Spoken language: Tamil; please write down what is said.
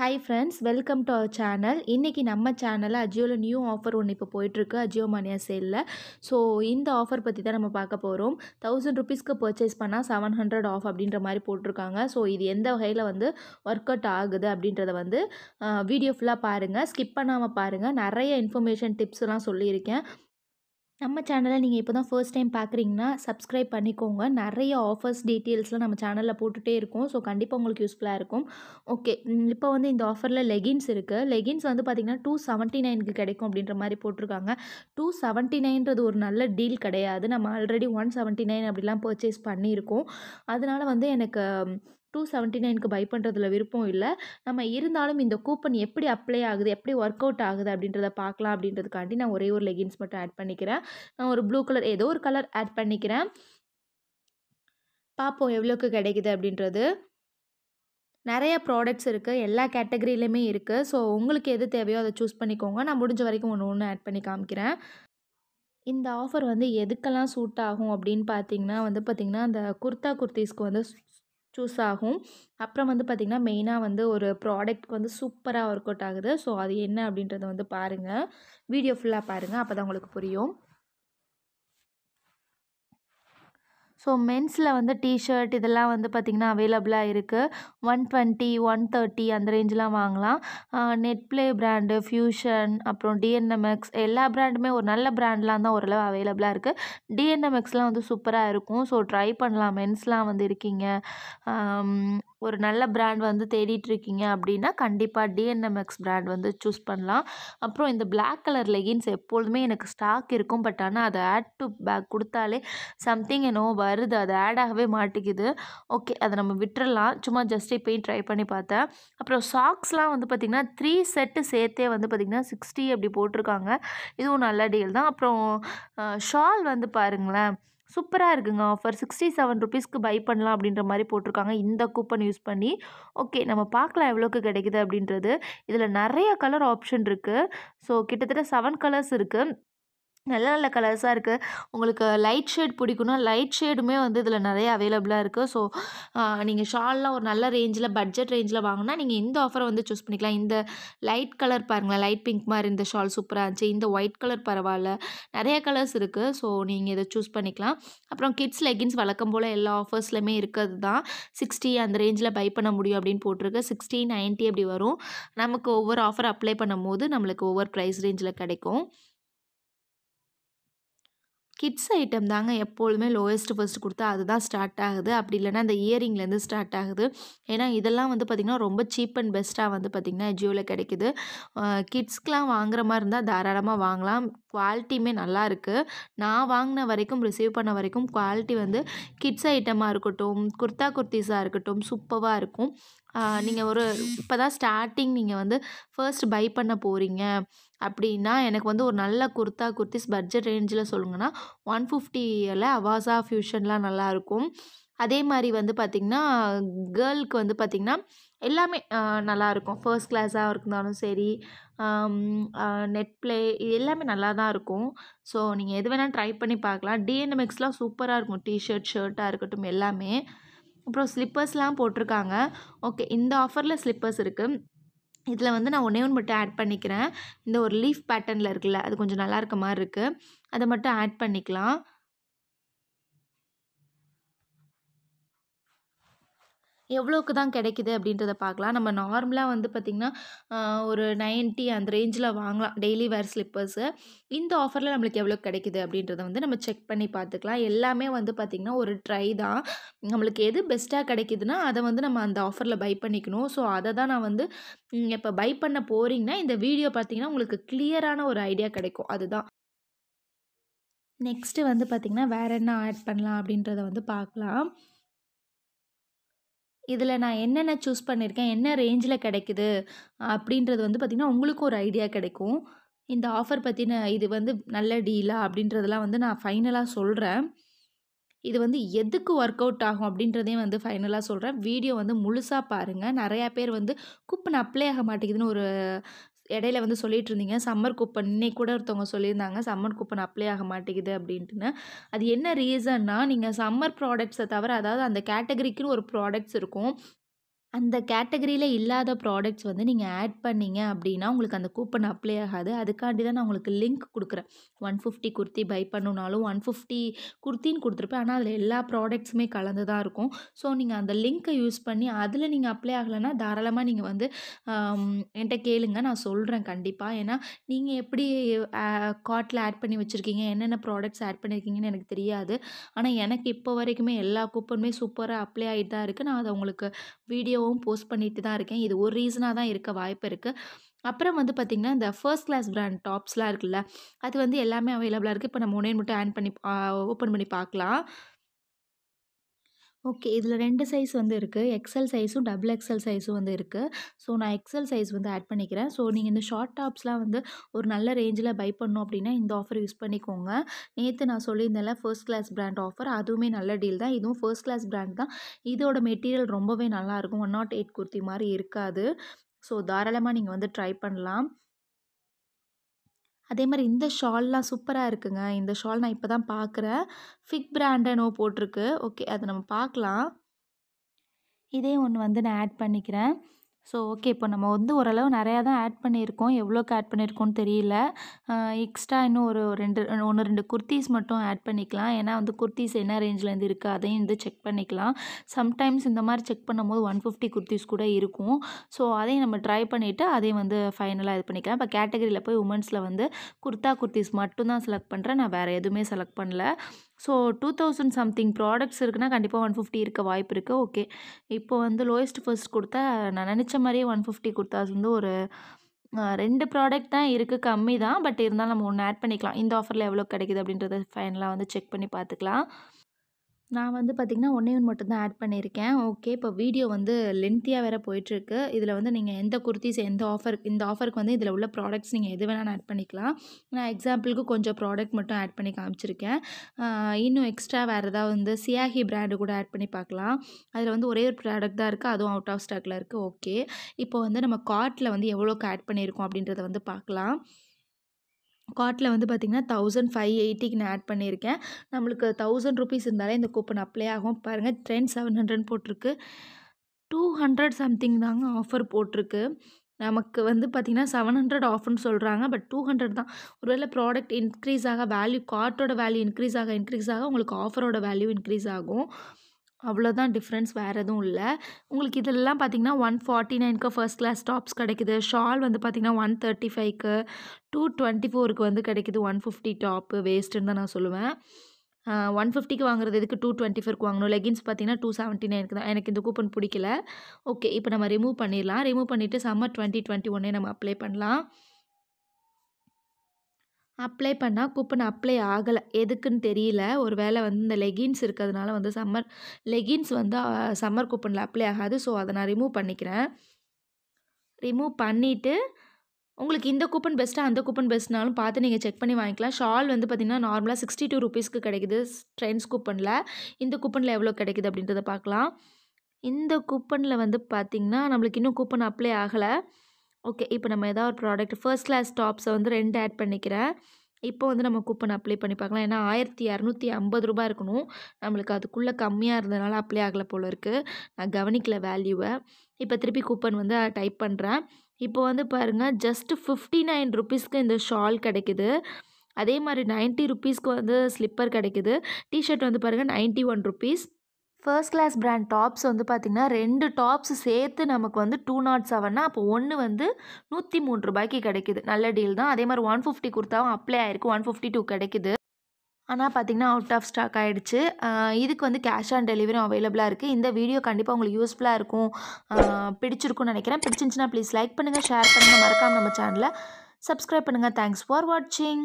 hi friends welcome to our channel இன்றைக்கி நம்ம சேனலில் அஜியோவில் நியூ ஆஃபர் ஒன்று இப்போ போயிட்டுருக்கு அஜியோ மானியா சேலில் ஸோ இந்த ஆஃபர் பற்றி தான் நம்ம பார்க்க போகிறோம் தௌசண்ட் ருபீஸ்க்கு பர்ச்சேஸ் பண்ணால் செவன் ஹண்ட்ரட் ஆஃப் அப்படின்ற மாதிரி போட்டிருக்காங்க ஸோ இது எந்த வகையில் வந்து ஒர்க் அவுட் ஆகுது அப்படின்றத வந்து வீடியோ ஃபுல்லாக பாருங்கள் ஸ்கிப் பண்ணாமல் பாருங்கள் நிறைய இன்ஃபர்மேஷன் டிப்ஸ்லாம் சொல்லியிருக்கேன் நம்ம சேனலை நீங்கள் இப்போ தான் ஃபர்ஸ்ட் டைம் பார்க்குறீங்கன்னா சப்ஸ்கிரைப் பண்ணிக்கோங்க நிறைய ஆஃபர்ஸ் டீட்டெயில்ஸ்லாம் நம்ம சேனலில் போட்டுகிட்டே இருக்கும் ஸோ கண்டிப்பாக உங்களுக்கு யூஸ்ஃபுல்லாக இருக்கும் ஓகே இப்போ வந்து இந்த ஆஃபரில் லெகின்ஸ் இருக்குது லெகின்ஸ் வந்து பார்த்திங்கன்னா டூ செவன்ட்டி நைனுக்கு கிடைக்கும் அப்படின்ற மாதிரி போட்டிருக்காங்க டூ செவன்ட்டி நைன்றது ஒரு நல்ல டீல் கிடையாது நம்ம ஆல்ரெடி ஒன் செவன்ட்டி நைன் அப்படிலாம் பர்ச்சேஸ் பண்ணியிருக்கோம் அதனால் வந்து எனக்கு டூ செவன்ட்டி நைனுக்கு பை பண்ணுறதுல விருப்பம் இல்லை நம்ம இருந்தாலும் இந்த கூப்பன் எப்படி அப்ளை ஆகுது எப்படி ஒர்க் அவுட் ஆகுது அப்படின்றத பார்க்கலாம் அப்படின்றதுக்காண்டி நான் ஒரே ஒரு லெகின்ஸ் மட்டும் ஆட் பண்ணிக்கிறேன் நான் ஒரு ப்ளூ கலர் ஏதோ ஒரு கலர் ஆட் பண்ணிக்கிறேன் பார்ப்போம் எவ்வளோக்கு கிடைக்குது அப்படின்றது நிறைய ப்ராடக்ட்ஸ் இருக்குது எல்லா கேட்டகரியிலுமே இருக்குது ஸோ உங்களுக்கு எது தேவையோ அதை சூஸ் பண்ணிக்கோங்க நான் முடிஞ்ச வரைக்கும் ஒன்று ஒன்று ஆட் பண்ணி காமிக்கிறேன் இந்த ஆஃபர் வந்து எதுக்கெல்லாம் சூட் ஆகும் அப்படின்னு பார்த்தீங்கன்னா வந்து பார்த்திங்கன்னா அந்த குர்த்தா குர்த்திஸ்க்கு வந்து சூஸ் ஆகும் அப்புறம் வந்து பார்த்திங்கன்னா மெயினாக வந்து ஒரு ப்ராடக்ட் வந்து சூப்பராக ஒர்க் அவுட் ஆகுது ஸோ அது என்ன அப்படின்றத வந்து பாருங்கள் வீடியோ ஃபுல்லாக பாருங்கள் அப்போ தான் உங்களுக்கு புரியும் ஸோ மென்ஸில் வந்து டிஷர்ட் இதெல்லாம் வந்து பார்த்திங்கன்னா அவைலபிளாக இருக்குது ஒன் டுவெண்ட்டி ஒன் தேர்ட்டி அந்த ரேஞ்செலாம் வாங்கலாம் நெட்ப்ளே ப்ராண்டு ஃப்யூஷன் அப்புறம் டிஎன்எம்எக்ஸ் எல்லா ப்ராண்டுமே ஒரு நல்ல ப்ராண்ட்லாம் தான் ஓரளவு அவைலபிளாக இருக்குது டிஎன்எம்எக்ஸ்லாம் வந்து சூப்பராக இருக்கும் ஸோ ட்ரை பண்ணலாம் மென்ஸ்லாம் வந்து இருக்கீங்க ஒரு நல்ல ப்ராண்ட் வந்து தேடிட்டு இருக்கீங்க அப்படின்னா கண்டிப்பாக டிஎன்எம்எக்ஸ் ப்ராண்ட் வந்து சூஸ் பண்ணலாம் அப்புறம் இந்த பிளாக் கலர் லெகின்ஸ் எப்பொழுதுமே எனக்கு ஸ்டாக் இருக்கும் பட் ஆனால் அதை ஆட் டு பேக் கொடுத்தாலே சம்திங் நோ வருது அது ஆட் ஆகவே மாட்டேங்குது ஓகே அதை நம்ம விட்டுறலாம் சும்மா ஜஸ்ட் இப்போயும் ட்ரை பண்ணி பார்த்தேன் அப்புறம் சாக்ஸ்லாம் வந்து பார்த்திங்கன்னா த்ரீ செட்டு சேர்த்தே வந்து பார்த்திங்கன்னா சிக்ஸ்டி அப்படி போட்டிருக்காங்க இதுவும் நல்ல டீல் தான் அப்புறம் ஷால் வந்து பாருங்களேன் சூப்பராக இருக்குங்க ஆஃபர் சிக்ஸ்டி செவன் ருபீஸ்க்கு பை பண்ணலாம் அப்படின்ற மாதிரி போட்டிருக்காங்க இந்த கூப்பன் யூஸ் பண்ணி ஓகே நம்ம பார்க்கலாம் எவ்வளோக்கு கிடைக்குது அப்படின்றது இதில் நிறைய கலர் ஆப்ஷன் இருக்குது ஸோ கிட்டத்தட்ட செவன் கலர்ஸ் இருக்குது நல்ல நல்ல கலர்ஸாக இருக்குது உங்களுக்கு லைட் ஷேட் பிடிக்குன்னா லைட் ஷேடுமே வந்து இதில் நிறைய அவைலபிளாக இருக்குது ஸோ நீங்கள் ஷால்லாம் ஒரு நல்ல ரேஞ்சில் பட்ஜெட் ரேஞ்சில் வாங்கினா நீங்கள் இந்த ஆஃபரை வந்து சூஸ் பண்ணிக்கலாம் இந்த லைட் கலர் பாருங்களேன் லைட் பிங்க் மாதிரி இந்த ஷால் சூப்பராக இருந்துச்சு இந்த ஒயிட் கலர் பரவாயில்ல நிறைய கலர்ஸ் இருக்குது ஸோ நீங்கள் இதை சூஸ் பண்ணிக்கலாம் அப்புறம் கிட்ஸ் லெகின்ஸ் வழக்கம் போல் எல்லா ஆஃபர்ஸ்லையுமே இருக்கிறது தான் சிக்ஸ்டி அந்த ரேஞ்சில் பை பண்ண முடியும் அப்படின்னு போட்டிருக்கு சிக்ஸ்டி நைன்ட்டி அப்படி வரும் நமக்கு ஒவ்வொரு ஆஃபர் அப்ளை பண்ணும் போது நம்மளுக்கு ஒவ்வொரு ப்ரைஸ் ரேஞ்சில் கிடைக்கும் கிட்ஸ் ஐட்டம் தாங்க எப்பொழுதுமே லோயஸ்ட் ஃபர்ஸ்ட் கொடுத்தா அதுதான் ஸ்டார்ட் ஆகுது அப்படி இல்லைன்னா அந்த இயரிங்லேருந்து ஸ்டார்ட் ஆகுது ஏன்னா இதெல்லாம் வந்து பார்த்திங்கன்னா ரொம்ப சீப் அண்ட் பெஸ்ட்டாக வந்து பார்த்திங்கன்னா ஜியோவில் கிடைக்கிது கிட்ஸ்க்கெலாம் வாங்குற மாதிரி இருந்தால் தாராளமாக வாங்கலாம் குவாலிட்டியுமே நல்லா இருக்குது நான் வாங்கின வரைக்கும் ரிசீவ் பண்ண வரைக்கும் குவாலிட்டி வந்து கிட்ஸ் ஐட்டமாக இருக்கட்டும் குர்த்தா குர்த்திஸாக இருக்கட்டும் சூப்பராக இருக்கும் நீங்கள் ஒரு இப்போ தான் ஸ்டார்டிங் நீங்கள் வந்து ஃபர்ஸ்ட் பை பண்ண போகிறீங்க அப்படின்னா எனக்கு வந்து ஒரு நல்ல குர்த்தா குர்த்திஸ் பட்ஜெட் ரேஞ்சில் சொல்லுங்கன்னா ஒன் ஃபிஃப்டியில் அவாசா ஃப்யூஷன்லாம் நல்லாயிருக்கும் அதே மாதிரி வந்து பார்த்திங்கன்னா கேர்ளுக்கு வந்து பார்த்திங்கன்னா எல்லாமே நல்லாயிருக்கும் ஃபர்ஸ்ட் கிளாஸாக இருந்தாலும் சரி நெட் ப்ளே இது எல்லாமே நல்லா தான் இருக்கும் ஸோ நீங்கள் எது வேணால் ட்ரை பண்ணி பார்க்கலாம் டிஎன்எம்எக்ஸ்லாம் சூப்பராக இருக்கும் டிஷர்ட் ஷர்ட்டாக இருக்கட்டும் எல்லாமே அப்புறம் ஸ்லிப்பர்ஸ்லாம் போட்டிருக்காங்க ஓகே இந்த ஆஃபரில் ஸ்லிப்பர்ஸ் இருக்குது இதில் வந்து நான் ஒன்றே ஒன்று மட்டும் ஆட் பண்ணிக்கிறேன் இந்த ஒரு லீஃப் பேட்டர்னில் இருக்குல்ல அது கொஞ்சம் நல்லா இருக்க மாதிரி இருக்குது அதை மட்டும் ஆட் பண்ணிக்கலாம் எவ்வளோக்கு தான் கிடைக்கிது அப்படின்றத பார்க்கலாம் நம்ம நார்மலாக வந்து பார்த்திங்கன்னா ஒரு நைன்ட்டி அந்த ரேஞ்சில் வாங்கலாம் டெய்லி வேர் ஸ்லிப்பர்ஸு இந்த ஆஃபரில் நம்மளுக்கு எவ்வளோ கிடைக்கிது அப்படின்றத வந்து நம்ம செக் பண்ணி பார்த்துக்கலாம் எல்லாமே வந்து பார்த்திங்கன்னா ஒரு ட்ரை தான் நம்மளுக்கு எது பெஸ்ட்டாக கிடைக்கிதுன்னா அதை வந்து நம்ம அந்த ஆஃபரில் பை பண்ணிக்கணும் ஸோ அதை தான் நான் வந்து இப்போ பை பண்ண போகிறீங்கன்னா இந்த வீடியோ பார்த்திங்கன்னா உங்களுக்கு கிளியரான ஒரு ஐடியா கிடைக்கும் அதுதான் நெக்ஸ்ட்டு வந்து பார்த்திங்கன்னா வேறு என்ன ஆட் பண்ணலாம் அப்படின்றத வந்து பார்க்கலாம் இதில் நான் என்னென்ன சூஸ் பண்ணியிருக்கேன் என்ன ரேஞ்சில் கிடைக்குது அப்படின்றது வந்து பார்த்திங்கன்னா உங்களுக்கும் ஒரு ஐடியா கிடைக்கும் இந்த ஆஃபர் பற்றின இது வந்து நல்ல டீலா அப்படின்றதெல்லாம் வந்து நான் ஃபைனலாக சொல்கிறேன் இது வந்து எதுக்கு ஒர்க் அவுட் ஆகும் அப்படின்றதையும் வந்து ஃபைனலாக சொல்கிறேன் வீடியோ வந்து முழுசாக பாருங்கள் நிறையா பேர் வந்து கூப்பன் அப்ளை ஆக மாட்டேங்குதுன்னு ஒரு இடையில வந்து சொல்லிட்டு இருந்தீங்க சம்மர் கூப்பன் இன்னைக்கு கூட ஒருத்தவங்க சொல்லியிருந்தாங்க சம்மர் கூப்பன் அப்ளை ஆக மாட்டேங்குது அப்படின்ட்டுன்னு அது என்ன ரீசன்னா நீங்கள் சம்மர் ப்ராடக்ட்ஸை தவிர அதாவது அந்த கேட்டகரிக்குன்னு ஒரு ப்ராடக்ட்ஸ் இருக்கும் அந்த கேட்டகரியில் இல்லாத ப்ராடக்ட்ஸ் வந்து நீங்கள் ஆட் பண்ணீங்க அப்படின்னா உங்களுக்கு அந்த கூப்பன் அப்ளை ஆகாது அதுக்காண்டி தான் நான் உங்களுக்கு லிங்க் கொடுக்குறேன் ஒன் ஃபிஃப்டி குர்த்தி பை பண்ணுனாலும் ஒன் ஃபிஃப்டி குர்த்தின்னு கொடுத்துருப்பேன் ஆனால் அதில் எல்லா ப்ராடக்ட்ஸுமே கலந்து தான் இருக்கும் ஸோ நீங்கள் அந்த லிங்க்கை யூஸ் பண்ணி அதில் நீங்கள் அப்ளை ஆகலைன்னா தாராளமாக நீங்கள் வந்து என்கிட்ட கேளுங்க நான் சொல்கிறேன் கண்டிப்பாக ஏன்னா நீங்கள் எப்படி கார்ட்டில் ஆட் பண்ணி வச்சுருக்கீங்க என்னென்ன ப்ராடக்ட்ஸ் ஆட் பண்ணியிருக்கீங்கன்னு எனக்கு தெரியாது ஆனால் எனக்கு இப்போ வரைக்குமே எல்லா கூப்பனுமே சூப்பராக அப்ளை ஆகிட்டு தான் இருக்குது நான் அதை உங்களுக்கு வீடியோ வீடியோவும் போஸ்ட் பண்ணிட்டு தான் இருக்கேன் இது ஒரு ரீசனாக தான் இருக்க வாய்ப்பு இருக்குது அப்புறம் வந்து பார்த்திங்கன்னா இந்த ஃபர்ஸ்ட் கிளாஸ் பிராண்ட் டாப்ஸ்லாம் இருக்குல்ல அது வந்து எல்லாமே அவைலபிளாக இருக்குது இப்போ நம்ம ஒன்றே மட்டும் ஆன் பண்ணி ஓப்பன் பண்ணி பார்க்கலாம் ஓகே இதில் ரெண்டு சைஸ் வந்து இருக்குது எக்ஸல் சைஸும் டபுள் எக்ஸல் சைஸும் வந்து இருக்குது ஸோ நான் எக்ஸல் சைஸ் வந்து ஆட் பண்ணிக்கிறேன் ஸோ நீங்கள் இந்த ஷார்ட் டாப்ஸ்லாம் வந்து ஒரு நல்ல ரேஞ்சில் பை பண்ணோம் அப்படின்னா இந்த ஆஃபர் யூஸ் பண்ணிக்கோங்க நேற்று நான் சொல்லியிருந்தேன்ல ஃபர்ஸ்ட் கிளாஸ் பிராண்ட் ஆஃபர் அதுவுமே நல்ல டீல் தான் இதுவும் ஃபர்ஸ்ட் கிளாஸ் பிராண்ட் தான் இதோட மெட்டீரியல் ரொம்பவே நல்லாயிருக்கும் ஒன் நாட் எயிட் குர்த்தி மாதிரி இருக்காது ஸோ தாராளமாக நீங்கள் வந்து ட்ரை பண்ணலாம் அதே மாதிரி இந்த ஷால்லாம் சூப்பராக இருக்குங்க இந்த ஷால் நான் இப்போ தான் பார்க்குறேன் ஃபிக் பிராண்டனோ போட்டிருக்கு ஓகே அதை நம்ம பார்க்கலாம் இதே ஒன்று வந்து நான் ஆட் பண்ணிக்கிறேன் ஸோ ஓகே இப்போ நம்ம வந்து ஓரளவு நிறையா தான் ஆட் பண்ணியிருக்கோம் எவ்வளோக்கு ஆட் பண்ணியிருக்கோன்னு தெரியல எக்ஸ்ட்ரா இன்னும் ஒரு ரெண்டு ஒன்று ரெண்டு குர்த்திஸ் மட்டும் ஆட் பண்ணிக்கலாம் ஏன்னா வந்து குர்த்திஸ் என்ன ரேஞ்சிலேருந்து இருக்குது அதையும் வந்து செக் பண்ணிக்கலாம் சம்டைம்ஸ் இந்த மாதிரி செக் பண்ணும்போது ஒன் ஃபிஃப்டி குர்த்திஸ் கூட இருக்கும் ஸோ அதையும் நம்ம ட்ரை பண்ணிவிட்டு அதையும் வந்து ஃபைனலாக இது பண்ணிக்கலாம் இப்போ கேட்டகரியில் போய் உமன்ஸில் வந்து குர்த்தா குர்த்திஸ் மட்டும்தான் செலக்ட் பண்ணுறேன் நான் வேறு எதுவுமே செலக்ட் பண்ணல so two thousand something products இருக்குன்னா கண்டிப்பாக ஒன் ஃபிஃப்டி இருக்க வாய்ப்பு இருக்குது ஓகே இப்போ வந்து லோயஸ்ட் ஃபர்ஸ்ட் கொடுத்தா நான் நினச்ச மாதிரியே ஒன் ஃபிஃப்டி கொடுத்தா அது வந்து ஒரு ரெண்டு ப்ராடக்ட் தான் இருக்குது கம்மி தான் பட் இருந்தாலும் நம்ம ஒன்று ஆட் பண்ணிக்கலாம் இந்த ஆஃபரில் எவ்வளோ கிடைக்குது அப்படின்றத ஃபைனலாக வந்து செக் பண்ணி பார்த்துக்கலாம் நான் வந்து பார்த்திங்கன்னா ஒன்றே ஒன்று மட்டும்தான் ஆட் பண்ணியிருக்கேன் ஓகே இப்போ வீடியோ வந்து லென்த்தியாக வேறு போயிட்டுருக்கு இதில் வந்து நீங்கள் எந்த குர்த்திஸ் எந்த ஆஃபர் இந்த ஆஃபருக்கு வந்து இதில் உள்ள ப்ராடக்ட்ஸ் நீங்கள் எது வேணாலும் ஆட் பண்ணிக்கலாம் நான் எக்ஸாம்பிளுக்கு கொஞ்சம் ப்ராடக்ட் மட்டும் ஆட் பண்ணி காமிச்சிருக்கேன் இன்னும் எக்ஸ்ட்ரா வேறு ஏதாவது வந்து சியாஹி பிராண்டு கூட ஆட் பண்ணி பார்க்கலாம் அதில் வந்து ஒரே ஒரு ப்ராடக்ட் தான் இருக்குது அதுவும் அவுட் ஆஃப் ஸ்டாக்கில் இருக்குது ஓகே இப்போ வந்து நம்ம கார்ட்டில் வந்து எவ்வளோக்கு ஆட் பண்ணியிருக்கோம் அப்படின்றத வந்து பார்க்கலாம் கார்ட்டில் வந்து பார்த்திங்கன்னா தௌசண்ட் ஃபைவ் எயிட்டிக்கு நான் ஆட் பண்ணியிருக்கேன் நம்மளுக்கு தௌசண்ட் ருபீஸ் இருந்தாலே இந்த கூப்பன் அப்ளை ஆகும் பாருங்கள் ட்ரெண்ட் செவன் ஹண்ட்ரட் போட்டிருக்கு டூ ஹண்ட்ரட் சம்திங் தாங்க ஆஃபர் போட்டிருக்கு நமக்கு வந்து பார்த்திங்கன்னா செவன் ஹண்ட்ரட் ஆஃபர்னு சொல்கிறாங்க பட் டூ ஹண்ட்ரட் தான் ஒருவேளை ப்ராடக்ட் இன்க்ரீஸ் ஆக வேல்யூ கார்ட்டோட வேல்யூ இன்க்ரீஸ் ஆக இன்க்ரீஸ் ஆக உங்களுக்கு ஆஃபரோட வேல்யூ இன்க்ரீஸ் ஆகும் அவ்வளோதான் டிஃப்ரென்ஸ் வேறு எதுவும் இல்லை உங்களுக்கு இதெல்லாம் பார்த்திங்கன்னா ஒன் ஃபார்ட்டி நைனுக்கு ஃபர்ஸ்ட் கிளாஸ் டாப்ஸ் கிடைக்குது ஷால் வந்து பார்த்திங்கன்னா ஒன் தேர்ட்டி ஃபைவ்க்கு டூ டுவெண்ட்டி ஃபோருக்கு வந்து கிடைக்குது ஒன் ஃபிஃப்டி டாப்பு வேஸ்ட்டுன்னு தான் நான் சொல்லுவேன் ஒன் ஃபிஃப்டிக்கு வாங்குறது எதுக்கு டூ டுவெண்ட்டி ஃபோருக்கு வாங்கணும் லெகின்ஸ் பார்த்திங்கன்னா டூ செவன்ட்டி நைனுக்கு தான் எனக்கு இந்த கூப்பன் பிடிக்கல ஓகே இப்போ நம்ம ரிமூவ் பண்ணிடலாம் ரிமூவ் பண்ணிவிட்டு சம்மர் டுவெண்ட்டி டுவெண்ட்டி ஒன்னே நம்ம அப்ளை பண்ணலாம் அப்ளை பண்ணால் கூப்பன் அப்ளை ஆகலை எதுக்குன்னு தெரியல ஒரு வேளை வந்து இந்த லெகின்ஸ் இருக்கிறதுனால வந்து சம்மர் லெகின்ஸ் வந்து சம்மர் கூப்பனில் அப்ளை ஆகாது ஸோ அதை நான் ரிமூவ் பண்ணிக்கிறேன் ரிமூவ் பண்ணிவிட்டு உங்களுக்கு இந்த கூப்பன் பெஸ்ட்டாக அந்த கூப்பன் பெஸ்ட்னாலும் பார்த்து நீங்கள் செக் பண்ணி வாங்கிக்கலாம் ஷால் வந்து பார்த்திங்கன்னா நார்மலாக சிக்ஸ்டி டூ ருபீஸ்க்கு கிடைக்குது ட்ரெண்ட்ஸ் கூப்பனில் இந்த கூப்பனில் எவ்வளோ கிடைக்குது அப்படின்றத பார்க்கலாம் இந்த கூப்பனில் வந்து பார்த்திங்கன்னா நம்மளுக்கு இன்னும் கூப்பன் அப்ளை ஆகலை ஓகே இப்போ நம்ம எதாவது ஒரு ப்ராடக்ட் ஃபர்ஸ்ட் கிளாஸ் டாப்ஸை வந்து ரெண்டு ஆட் பண்ணிக்கிறேன் இப்போ வந்து நம்ம கூப்பன் அப்ளை பண்ணி பார்க்கலாம் ஏன்னா ஆயிரத்தி இரநூத்தி ஐம்பது ரூபா இருக்கணும் நம்மளுக்கு அதுக்குள்ளே கம்மியாக இருந்ததுனால அப்ளை ஆகலை போல் இருக்குது நான் கவனிக்கல வேல்யூவை இப்போ திருப்பி கூப்பன் வந்து டைப் பண்ணுறேன் இப்போ வந்து பாருங்கள் ஜஸ்ட் ஃபிஃப்டி நைன் ருபீஸ்க்கு இந்த ஷால் கிடைக்குது அதே மாதிரி நைன்ட்டி ருப்பீஸ்க்கு வந்து ஸ்லிப்பர் கிடைக்குது டிஷர்ட் வந்து பாருங்கள் ninety one rupees first class brand tops வந்து பார்த்திங்கன்னா ரெண்டு டாப்ஸ் சேர்த்து நமக்கு வந்து டூ நாட் செவன்னா அப்போ ஒன்று வந்து நூற்றி மூணு ரூபாய்க்கு கிடைக்குது நல்ல டீல் தான் அதே மாதிரி ஒன் ஃபிஃப்டி கொடுத்தாவும் அப்ளை ஆயிருக்கு ஒன் ஃபிஃப்டி டூ கிடைக்குது ஆனால் பார்த்திங்கன்னா அவுட் ஆஃப் ஸ்டாக் ஆகிடுச்சு இதுக்கு வந்து கேஷ் ஆன் டெலிவரியும் அவைலபிளாக இருக்குது இந்த வீடியோ கண்டிப்பாக உங்களுக்கு யூஸ்ஃபுல்லாக இருக்கும் பிடிச்சிருக்கும்னு நினைக்கிறேன் பிடிச்சிருந்துச்சுன்னா ப்ளீஸ் லைக் பண்ணுங்கள் ஷேர் பண்ணுங்கள் மறக்காமல் நம்ம சேனலில் சப்ஸ்கிரைப் பண்ணுங்கள் தேங்க்ஸ் ஃபார் வாட்சிங்